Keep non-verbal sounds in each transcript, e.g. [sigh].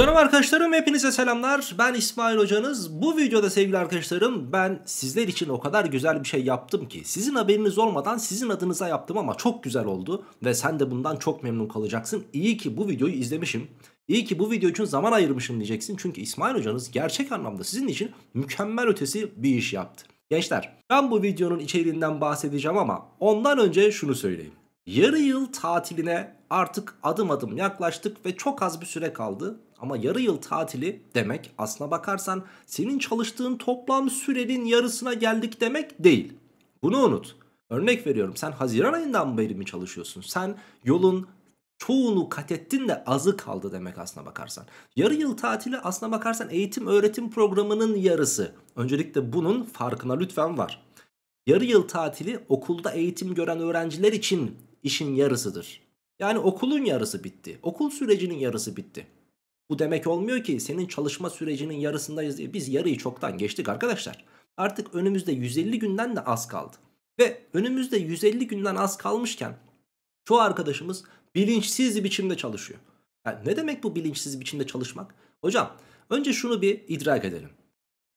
Canım arkadaşlarım hepinize selamlar ben İsmail hocanız bu videoda sevgili arkadaşlarım ben sizler için o kadar güzel bir şey yaptım ki sizin haberiniz olmadan sizin adınıza yaptım ama çok güzel oldu ve sen de bundan çok memnun kalacaksın İyi ki bu videoyu izlemişim İyi ki bu video için zaman ayırmışım diyeceksin çünkü İsmail hocanız gerçek anlamda sizin için mükemmel ötesi bir iş yaptı. Gençler ben bu videonun içeriğinden bahsedeceğim ama ondan önce şunu söyleyeyim. Yarı yıl tatiline artık adım adım yaklaştık ve çok az bir süre kaldı. Ama yarı yıl tatili demek aslına bakarsan senin çalıştığın toplam sürenin yarısına geldik demek değil. Bunu unut. Örnek veriyorum sen Haziran ayından beri mi çalışıyorsun? Sen yolun çoğunu kat ettin de azı kaldı demek aslına bakarsan. Yarı yıl tatili aslına bakarsan eğitim öğretim programının yarısı. Öncelikle bunun farkına lütfen var. Yarı yıl tatili okulda eğitim gören öğrenciler için işin yarısıdır. Yani okulun yarısı bitti. Okul sürecinin yarısı bitti. Bu demek olmuyor ki senin çalışma sürecinin yarısındayız diye biz yarıyı çoktan geçtik arkadaşlar. Artık önümüzde 150 günden de az kaldı. Ve önümüzde 150 günden az kalmışken çoğu arkadaşımız bilinçsiz biçimde çalışıyor. Yani ne demek bu bilinçsiz biçimde çalışmak? Hocam önce şunu bir idrak edelim.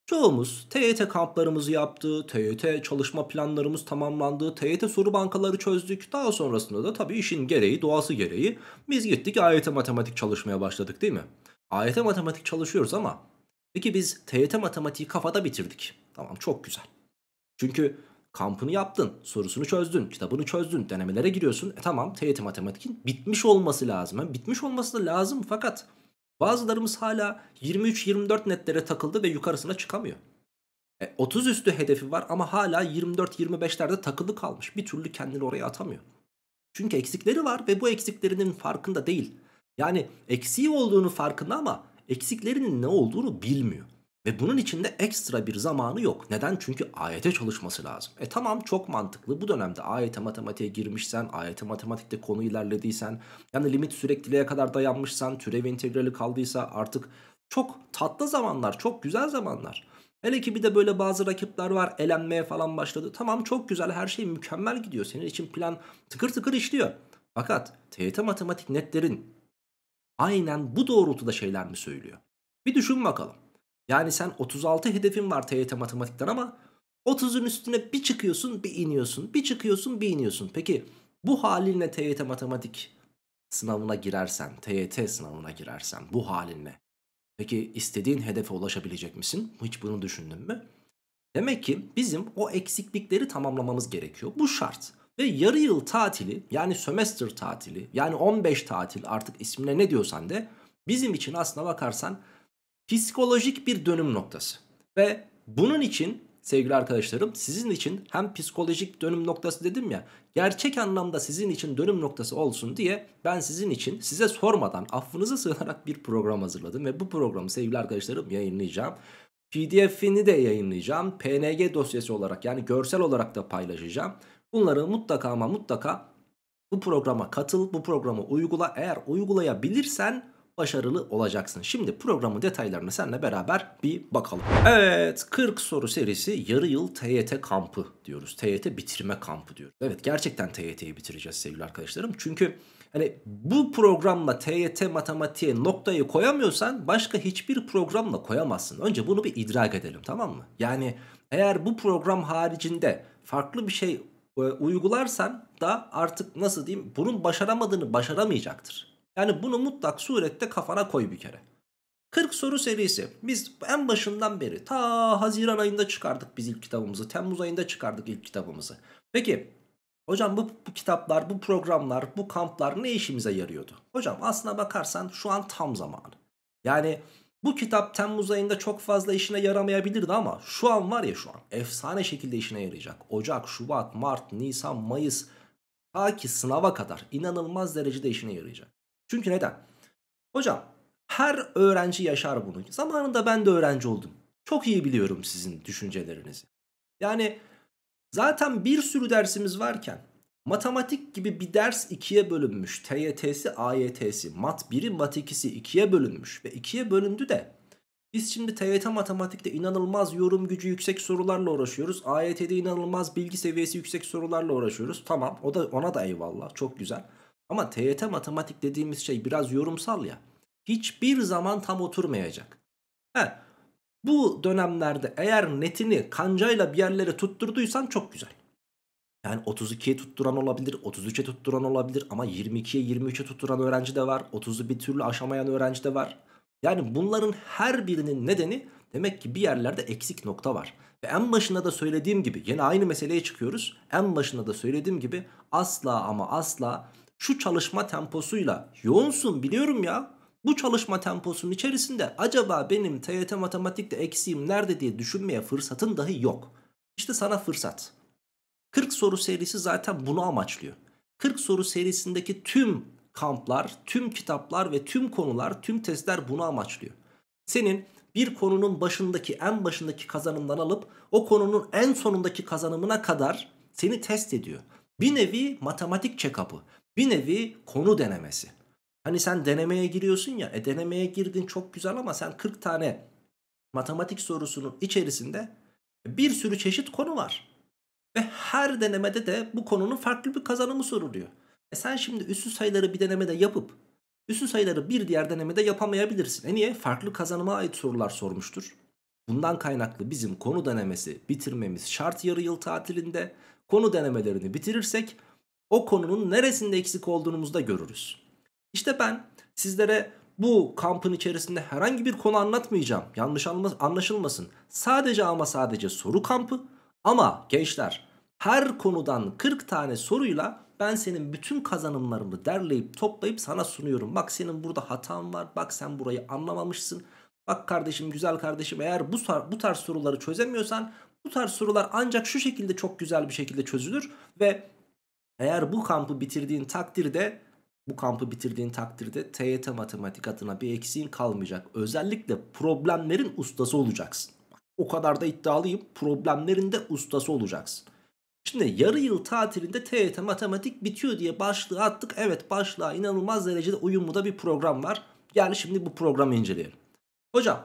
Çoğumuz TYT kamplarımızı yaptı, TYT çalışma planlarımız tamamlandı, TYT soru bankaları çözdük. Daha sonrasında da tabii işin gereği, doğası gereği biz gittik AYT matematik çalışmaya başladık değil mi? AYT matematik çalışıyoruz ama peki biz TYT matematiği kafada bitirdik. Tamam çok güzel. Çünkü kampını yaptın, sorusunu çözdün, kitabını çözdün, denemelere giriyorsun. E tamam TYT matematikin bitmiş olması lazım. bitmiş olması da lazım fakat Bazılarımız hala 23-24 netlere takıldı ve yukarısına çıkamıyor. E, 30 üstü hedefi var ama hala 24-25'lerde takılı kalmış. Bir türlü kendini oraya atamıyor. Çünkü eksikleri var ve bu eksiklerinin farkında değil. Yani eksiği olduğunu farkında ama eksiklerinin ne olduğunu bilmiyor. Ve bunun içinde ekstra bir zamanı yok. Neden? Çünkü AYT çalışması lazım. E tamam çok mantıklı. Bu dönemde AYT matematiğe girmişsen, AYT matematikte konu ilerlediysen, yani limit sürekliliğe kadar dayanmışsan, türev integrali kaldıysa artık çok tatlı zamanlar, çok güzel zamanlar. Hele ki bir de böyle bazı rakipler var elenmeye falan başladı. Tamam çok güzel her şey mükemmel gidiyor. Senin için plan tıkır tıkır işliyor. Fakat TYT matematik netlerin aynen bu doğrultuda şeyler mi söylüyor? Bir düşün bakalım. Yani sen 36 hedefin var TYT matematikten ama 30'un üstüne bir çıkıyorsun bir iniyorsun. Bir çıkıyorsun bir iniyorsun. Peki bu halinle TYT matematik sınavına girersen, TYT sınavına girersen bu halinle. Peki istediğin hedefe ulaşabilecek misin? Hiç bunu düşündün mü? Demek ki bizim o eksiklikleri tamamlamamız gerekiyor. Bu şart. Ve yarı yıl tatili yani sömestr tatili yani 15 tatil artık ismine ne diyorsan de bizim için aslına bakarsan psikolojik bir dönüm noktası. Ve bunun için sevgili arkadaşlarım sizin için hem psikolojik dönüm noktası dedim ya gerçek anlamda sizin için dönüm noktası olsun diye ben sizin için size sormadan affınıza sığınarak bir program hazırladım ve bu programı sevgili arkadaşlarım yayınlayacağım. PDF'ini de yayınlayacağım. PNG dosyası olarak yani görsel olarak da paylaşacağım. Bunları mutlaka ama mutlaka bu programa katıl, bu programı uygula. Eğer uygulayabilirsen başarılı olacaksın. Şimdi programın detaylarını seninle beraber bir bakalım. Evet 40 soru serisi yarı yıl TYT kampı diyoruz. TYT bitirme kampı diyoruz. Evet gerçekten TYT'yi bitireceğiz sevgili arkadaşlarım. Çünkü hani bu programla TYT matematiğe noktayı koyamıyorsan başka hiçbir programla koyamazsın. Önce bunu bir idrak edelim tamam mı? Yani eğer bu program haricinde farklı bir şey e, uygularsan da artık nasıl diyeyim bunun başaramadığını başaramayacaktır. Yani bunu mutlak surette kafana koy bir kere. 40 soru serisi. Biz en başından beri ta Haziran ayında çıkardık biz ilk kitabımızı. Temmuz ayında çıkardık ilk kitabımızı. Peki hocam bu, bu kitaplar, bu programlar, bu kamplar ne işimize yarıyordu? Hocam aslına bakarsan şu an tam zamanı. Yani bu kitap Temmuz ayında çok fazla işine yaramayabilirdi ama şu an var ya şu an efsane şekilde işine yarayacak. Ocak, Şubat, Mart, Nisan, Mayıs ta ki sınava kadar inanılmaz derecede işine yarayacak. Çünkü neden? Hocam her öğrenci yaşar bunu. Zamanında ben de öğrenci oldum. Çok iyi biliyorum sizin düşüncelerinizi. Yani zaten bir sürü dersimiz varken matematik gibi bir ders ikiye bölünmüş. TYT'si, AYT'si, mat 1'i, mat 2'si ikiye bölünmüş ve ikiye bölündü de biz şimdi TYT matematikte inanılmaz yorum gücü yüksek sorularla uğraşıyoruz. AYT'de inanılmaz bilgi seviyesi yüksek sorularla uğraşıyoruz. Tamam o da ona da eyvallah çok güzel. Ama TYT matematik dediğimiz şey biraz yorumsal ya. Hiçbir zaman tam oturmayacak. He, bu dönemlerde eğer netini kancayla bir yerlere tutturduysan çok güzel. Yani 32'ye tutturan olabilir, 33'e tutturan olabilir ama 22'ye 23'e tutturan öğrenci de var. 30'u bir türlü aşamayan öğrenci de var. Yani bunların her birinin nedeni demek ki bir yerlerde eksik nokta var. Ve en başında da söylediğim gibi yine aynı meseleye çıkıyoruz. En başında da söylediğim gibi asla ama asla şu çalışma temposuyla yoğunsun biliyorum ya. Bu çalışma temposunun içerisinde acaba benim TYT matematikte eksiğim nerede diye düşünmeye fırsatın dahi yok. İşte sana fırsat. 40 soru serisi zaten bunu amaçlıyor. 40 soru serisindeki tüm kamplar, tüm kitaplar ve tüm konular, tüm testler bunu amaçlıyor. Senin bir konunun başındaki, en başındaki kazanımdan alıp o konunun en sonundaki kazanımına kadar seni test ediyor. Bir nevi matematik check-up'ı bir nevi konu denemesi. Hani sen denemeye giriyorsun ya e denemeye girdin çok güzel ama sen 40 tane matematik sorusunun içerisinde bir sürü çeşit konu var. Ve her denemede de bu konunun farklı bir kazanımı soruluyor. E sen şimdi üstü sayıları bir denemede yapıp üstü sayıları bir diğer denemede yapamayabilirsin. E niye? Farklı kazanıma ait sorular sormuştur. Bundan kaynaklı bizim konu denemesi bitirmemiz şart yarı yıl tatilinde. Konu denemelerini bitirirsek o konunun neresinde eksik olduğumuzu da görürüz. İşte ben sizlere bu kampın içerisinde herhangi bir konu anlatmayacağım. Yanlış anlaşılmasın. Sadece ama sadece soru kampı. Ama gençler her konudan 40 tane soruyla ben senin bütün kazanımlarımı derleyip toplayıp sana sunuyorum. Bak senin burada hatan var. Bak sen burayı anlamamışsın. Bak kardeşim güzel kardeşim eğer bu, tar bu tarz soruları çözemiyorsan bu tarz sorular ancak şu şekilde çok güzel bir şekilde çözülür ve eğer bu kampı bitirdiğin takdirde bu kampı bitirdiğin takdirde TYT matematik adına bir eksiğin kalmayacak. Özellikle problemlerin ustası olacaksın. O kadar da iddialıyım. Problemlerin de ustası olacaksın. Şimdi yarı yıl tatilinde TYT matematik bitiyor diye başlığı attık. Evet başlığa inanılmaz derecede uyumlu da bir program var. Gel şimdi bu programı inceleyelim. Hocam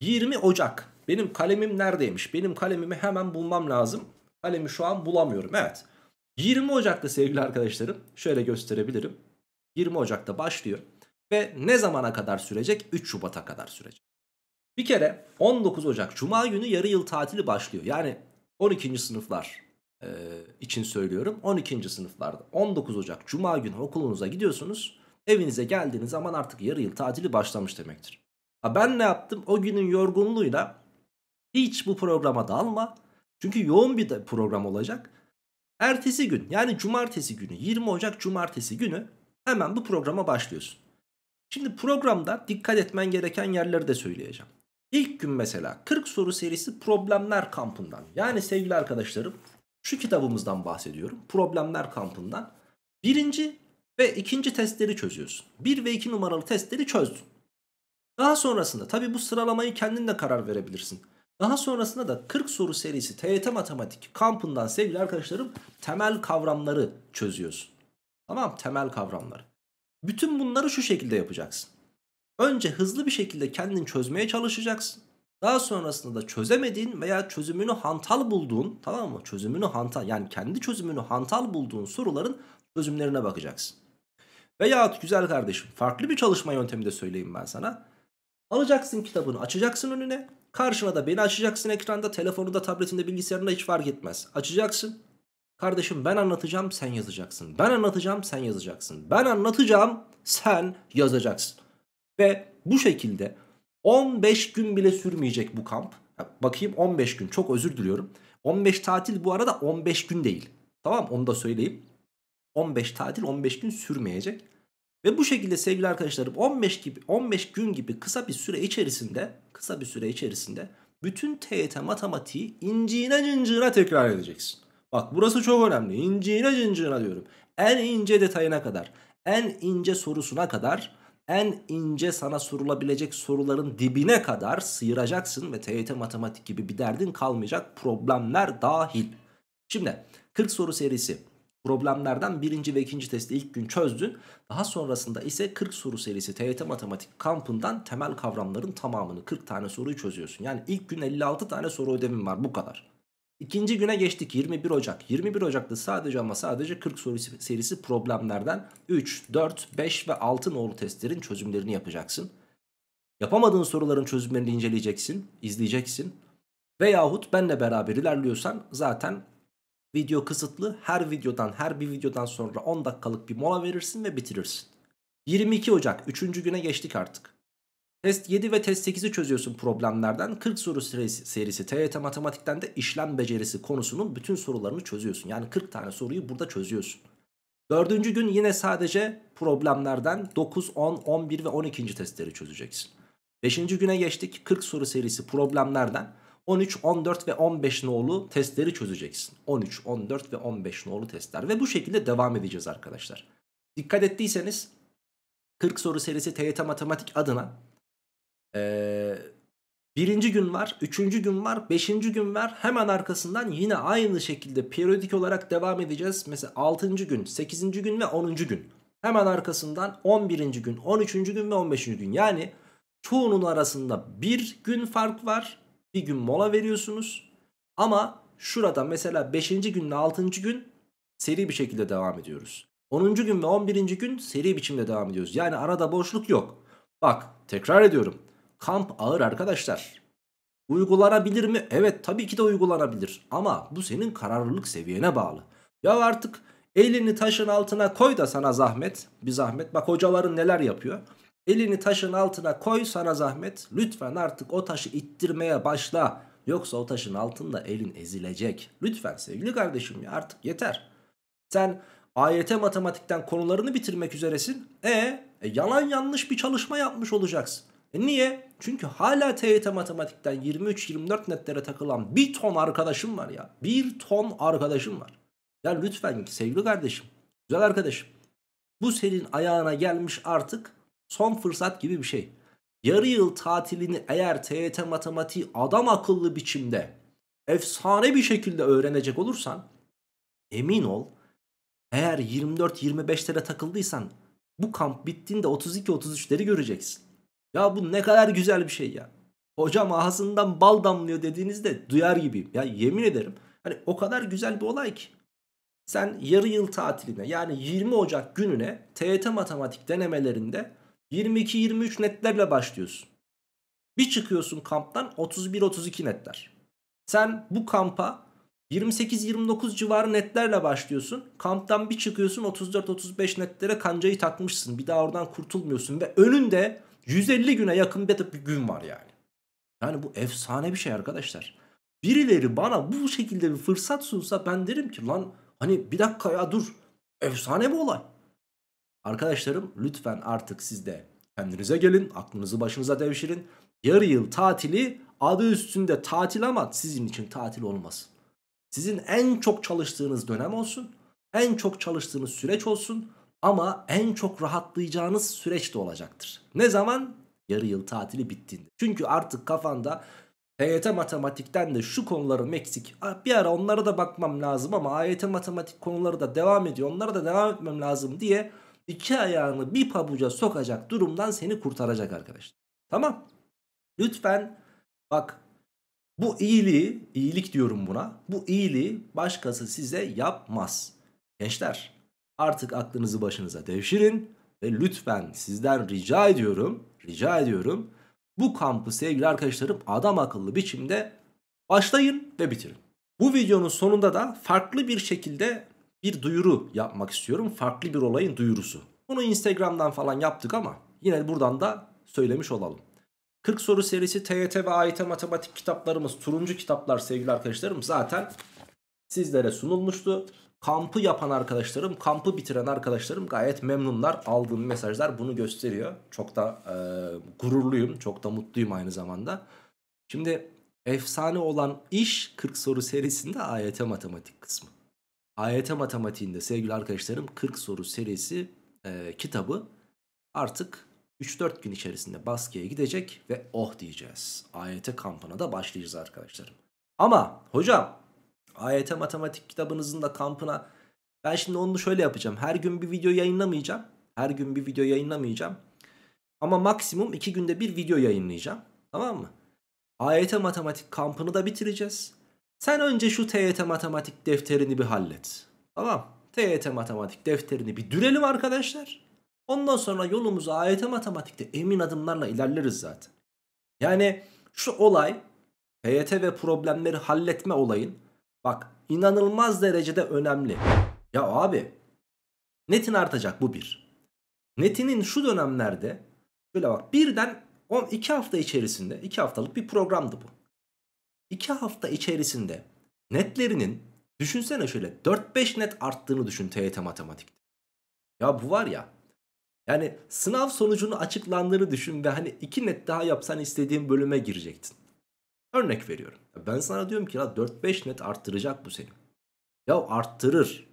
20 Ocak benim kalemim neredeymiş? Benim kalemimi hemen bulmam lazım. Kalemi şu an bulamıyorum. Evet 20 Ocak'ta sevgili arkadaşlarım şöyle gösterebilirim. 20 Ocak'ta başlıyor ve ne zamana kadar sürecek? 3 Şubat'a kadar sürecek. Bir kere 19 Ocak Cuma günü yarı yıl tatili başlıyor. Yani 12. sınıflar e, için söylüyorum. 12. sınıflarda 19 Ocak Cuma günü okulunuza gidiyorsunuz. Evinize geldiğiniz zaman artık yarı yıl tatili başlamış demektir. Ha ben ne yaptım? O günün yorgunluğuyla hiç bu programa dalma. Çünkü yoğun bir program olacak. Ertesi gün yani cumartesi günü 20 Ocak cumartesi günü hemen bu programa başlıyorsun. Şimdi programda dikkat etmen gereken yerleri de söyleyeceğim. İlk gün mesela 40 soru serisi problemler kampından. Yani sevgili arkadaşlarım şu kitabımızdan bahsediyorum. Problemler kampından. Birinci ve ikinci testleri çözüyorsun. Bir ve iki numaralı testleri çözdün. Daha sonrasında tabi bu sıralamayı kendin de karar verebilirsin. Daha sonrasında da 40 soru serisi TYT Matematik kampından sevgili arkadaşlarım temel kavramları çözüyorsun. Tamam temel kavramları. Bütün bunları şu şekilde yapacaksın. Önce hızlı bir şekilde kendin çözmeye çalışacaksın. Daha sonrasında da çözemediğin veya çözümünü hantal bulduğun tamam mı? Çözümünü hantal yani kendi çözümünü hantal bulduğun soruların çözümlerine bakacaksın. Veya güzel kardeşim farklı bir çalışma yöntemi de söyleyeyim ben sana. Alacaksın kitabını açacaksın önüne Karşına da beni açacaksın ekranda. telefonunda, tabletinde bilgisayarında hiç fark etmez. Açacaksın. Kardeşim ben anlatacağım sen yazacaksın. Ben anlatacağım sen yazacaksın. Ben anlatacağım sen yazacaksın. Ve bu şekilde 15 gün bile sürmeyecek bu kamp. Bakayım 15 gün çok özür diliyorum. 15 tatil bu arada 15 gün değil. Tamam onu da söyleyeyim. 15 tatil 15 gün sürmeyecek. Ve bu şekilde sevgili arkadaşlarım 15 gibi 15 gün gibi kısa bir süre içerisinde kısa bir süre içerisinde bütün TYT matematiği inciğine cincine tekrar edeceksin. Bak burası çok önemli. İnciğine cincine diyorum. En ince detayına kadar, en ince sorusuna kadar, en ince sana sorulabilecek soruların dibine kadar sıyıracaksın ve TYT matematik gibi bir derdin kalmayacak problemler dahil. Şimdi 40 soru serisi problemlerden birinci ve ikinci testi ilk gün çözdün. Daha sonrasında ise 40 soru serisi TYT Matematik kampından temel kavramların tamamını 40 tane soruyu çözüyorsun. Yani ilk gün 56 tane soru ödevim var bu kadar. İkinci güne geçtik 21 Ocak. 21 Ocak'ta sadece ama sadece 40 soru serisi problemlerden 3, 4, 5 ve 6 nolu testlerin çözümlerini yapacaksın. Yapamadığın soruların çözümlerini inceleyeceksin, izleyeceksin. Veyahut benle beraber ilerliyorsan zaten Video kısıtlı. Her videodan, her bir videodan sonra 10 dakikalık bir mola verirsin ve bitirirsin. 22 Ocak 3. güne geçtik artık. Test 7 ve test 8'i çözüyorsun problemlerden. 40 soru serisi, serisi TYT matematikten de işlem becerisi konusunun bütün sorularını çözüyorsun. Yani 40 tane soruyu burada çözüyorsun. 4. gün yine sadece problemlerden 9, 10, 11 ve 12. testleri çözeceksin. 5. güne geçtik. 40 soru serisi problemlerden 13, 14 ve 15 nolu testleri çözeceksin. 13, 14 ve 15 nolu testler ve bu şekilde devam edeceğiz arkadaşlar. Dikkat ettiyseniz 40 soru serisi TYT Matematik adına ee, birinci gün var, üçüncü gün var, beşinci gün var. Hemen arkasından yine aynı şekilde periyodik olarak devam edeceğiz. Mesela 6. gün, 8. gün ve 10. gün. Hemen arkasından 11. gün, 13. gün ve 15. gün. Yani çoğunun arasında bir gün fark var bir gün mola veriyorsunuz. Ama şurada mesela 5. günle 6. gün seri bir şekilde devam ediyoruz. 10. gün ve 11. gün seri biçimde devam ediyoruz. Yani arada boşluk yok. Bak tekrar ediyorum. Kamp ağır arkadaşlar. Uygulanabilir mi? Evet tabii ki de uygulanabilir. Ama bu senin kararlılık seviyene bağlı. Ya artık elini taşın altına koy da sana zahmet. Bir zahmet. Bak hocaların neler yapıyor. Elini taşın altına koy sana zahmet. Lütfen artık o taşı ittirmeye başla. Yoksa o taşın altında elin ezilecek. Lütfen sevgili kardeşim ya artık yeter. Sen AYT matematikten konularını bitirmek üzeresin. E, e yalan yanlış bir çalışma yapmış olacaksın. E niye? Çünkü hala TYT matematikten 23-24 netlere takılan bir ton arkadaşım var ya. Bir ton arkadaşım var. Ya lütfen sevgili kardeşim, güzel arkadaşım. Bu senin ayağına gelmiş artık Son fırsat gibi bir şey. Yarı yıl tatilini eğer TYT matematiği adam akıllı biçimde efsane bir şekilde öğrenecek olursan emin ol eğer 24-25'lere takıldıysan bu kamp bittiğinde 32-33'leri göreceksin. Ya bu ne kadar güzel bir şey ya. Hocam ağzından bal damlıyor dediğinizde duyar gibiyim. Ya yemin ederim. Hani o kadar güzel bir olay ki. Sen yarı yıl tatiline yani 20 Ocak gününe TYT matematik denemelerinde 22-23 netlerle başlıyorsun. Bir çıkıyorsun kamptan 31-32 netler. Sen bu kampa 28-29 civarı netlerle başlıyorsun. Kamptan bir çıkıyorsun 34-35 netlere kancayı takmışsın. Bir daha oradan kurtulmuyorsun ve önünde 150 güne yakın bir gün var yani. Yani bu efsane bir şey arkadaşlar. Birileri bana bu şekilde bir fırsat sunsa ben derim ki lan hani bir dakika ya dur efsane bu olay. Arkadaşlarım lütfen artık siz de kendinize gelin, aklınızı başınıza devşirin. Yarı yıl tatili adı üstünde tatil ama sizin için tatil olmasın. Sizin en çok çalıştığınız dönem olsun, en çok çalıştığınız süreç olsun ama en çok rahatlayacağınız süreç de olacaktır. Ne zaman? Yarı yıl tatili bittiğinde. Çünkü artık kafanda TYT matematikten de şu konularım eksik. Bir ara onlara da bakmam lazım ama AYT matematik konuları da devam ediyor. Onlara da devam etmem lazım diye iki ayağını bir pabuca sokacak durumdan seni kurtaracak arkadaşlar. Tamam. Lütfen bak bu iyiliği, iyilik diyorum buna. Bu iyiliği başkası size yapmaz. Gençler artık aklınızı başınıza devşirin ve lütfen sizden rica ediyorum, rica ediyorum. Bu kampı sevgili arkadaşlarım adam akıllı biçimde başlayın ve bitirin. Bu videonun sonunda da farklı bir şekilde bir duyuru yapmak istiyorum. Farklı bir olayın duyurusu. Bunu Instagram'dan falan yaptık ama yine buradan da söylemiş olalım. 40 soru serisi TYT ve AYT matematik kitaplarımız, turuncu kitaplar sevgili arkadaşlarım zaten sizlere sunulmuştu. Kampı yapan arkadaşlarım, kampı bitiren arkadaşlarım gayet memnunlar. Aldığım mesajlar bunu gösteriyor. Çok da e, gururluyum, çok da mutluyum aynı zamanda. Şimdi efsane olan iş 40 soru serisinde AYT matematik kısmı. AYT matematiğinde sevgili arkadaşlarım 40 soru serisi e, kitabı artık 3-4 gün içerisinde baskıya gidecek ve oh diyeceğiz. AYT kampına da başlayacağız arkadaşlarım. Ama hocam AYT matematik kitabınızın da kampına ben şimdi onu şöyle yapacağım. Her gün bir video yayınlamayacağım. Her gün bir video yayınlamayacağım. Ama maksimum 2 günde bir video yayınlayacağım. Tamam mı? AYT matematik kampını da bitireceğiz. Sen önce şu TYT matematik defterini bir hallet. Tamam. TYT matematik defterini bir dürelim arkadaşlar. Ondan sonra yolumuzu AYT matematikte emin adımlarla ilerleriz zaten. Yani şu olay TYT ve problemleri halletme olayın bak inanılmaz derecede önemli. Ya abi netin artacak bu bir. Netinin şu dönemlerde şöyle bak birden 12 hafta içerisinde 2 haftalık bir programdı bu. 2 hafta içerisinde netlerinin düşünsene şöyle 4-5 net arttığını düşün TYT matematikte. Ya bu var ya yani sınav sonucunu açıklandığını düşün ve hani 2 net daha yapsan istediğin bölüme girecektin. Örnek veriyorum. Ben sana diyorum ki 4-5 net arttıracak bu senin. Ya arttırır.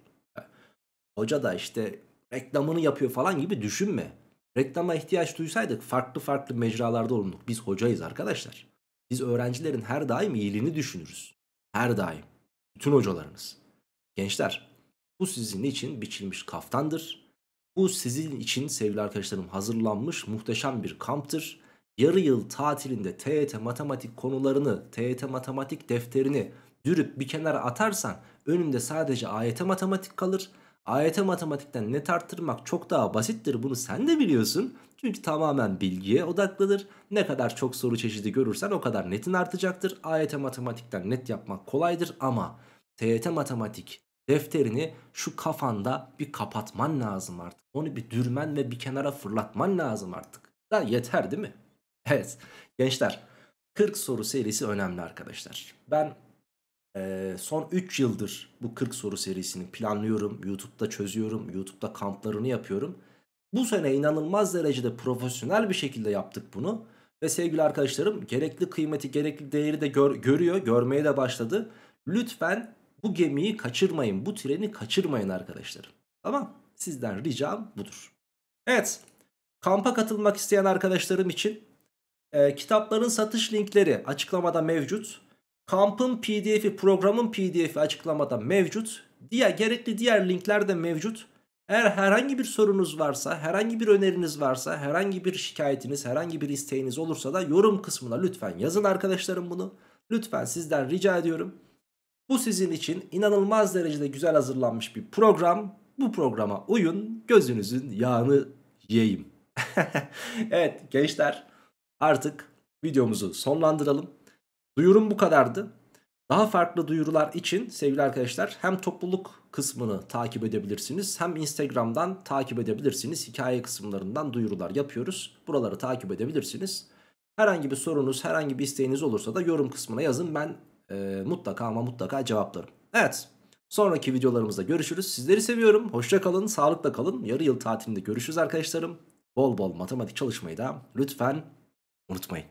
Hoca da işte reklamını yapıyor falan gibi düşünme. Reklama ihtiyaç duysaydık farklı farklı mecralarda olurduk. Biz hocayız arkadaşlar. Biz öğrencilerin her daim iyiliğini düşünürüz. Her daim. Bütün hocalarınız. Gençler bu sizin için biçilmiş kaftandır. Bu sizin için sevgili arkadaşlarım hazırlanmış muhteşem bir kamptır. Yarı yıl tatilinde TYT e matematik konularını, TYT e matematik defterini dürüp bir kenara atarsan önünde sadece AYT matematik kalır. AYT matematikten net arttırmak çok daha basittir bunu sen de biliyorsun. Çünkü tamamen bilgiye odaklıdır. Ne kadar çok soru çeşidi görürsen o kadar netin artacaktır. AYT matematikten net yapmak kolaydır ama TYT matematik defterini şu kafanda bir kapatman lazım artık. Onu bir dürmen ve bir kenara fırlatman lazım artık. Da yeter değil mi? Evet gençler 40 soru serisi önemli arkadaşlar. Ben e, son 3 yıldır bu 40 soru serisini planlıyorum. YouTube'da çözüyorum. YouTube'da kamplarını yapıyorum. Bu sene inanılmaz derecede profesyonel bir şekilde yaptık bunu. Ve sevgili arkadaşlarım gerekli kıymeti gerekli değeri de gör, görüyor görmeye de başladı. Lütfen bu gemiyi kaçırmayın bu treni kaçırmayın arkadaşlarım. Tamam sizden ricam budur. Evet kampa katılmak isteyen arkadaşlarım için e, kitapların satış linkleri açıklamada mevcut. Kampın pdf'i programın pdf'i açıklamada mevcut. Diğer, gerekli diğer linkler de mevcut. Eğer herhangi bir sorunuz varsa, herhangi bir öneriniz varsa, herhangi bir şikayetiniz, herhangi bir isteğiniz olursa da yorum kısmına lütfen yazın arkadaşlarım bunu. Lütfen sizden rica ediyorum. Bu sizin için inanılmaz derecede güzel hazırlanmış bir program. Bu programa uyun, gözünüzün yağını yiyeyim. [laughs] evet gençler artık videomuzu sonlandıralım. Duyurum bu kadardı. Daha farklı duyurular için sevgili arkadaşlar hem topluluk kısmını takip edebilirsiniz hem Instagram'dan takip edebilirsiniz. Hikaye kısımlarından duyurular yapıyoruz. Buraları takip edebilirsiniz. Herhangi bir sorunuz, herhangi bir isteğiniz olursa da yorum kısmına yazın. Ben e, mutlaka ama mutlaka cevaplarım. Evet. Sonraki videolarımızda görüşürüz. Sizleri seviyorum. Hoşça kalın, sağlıkla kalın. Yarı yıl tatilinde görüşürüz arkadaşlarım. Bol bol matematik çalışmayı da lütfen unutmayın.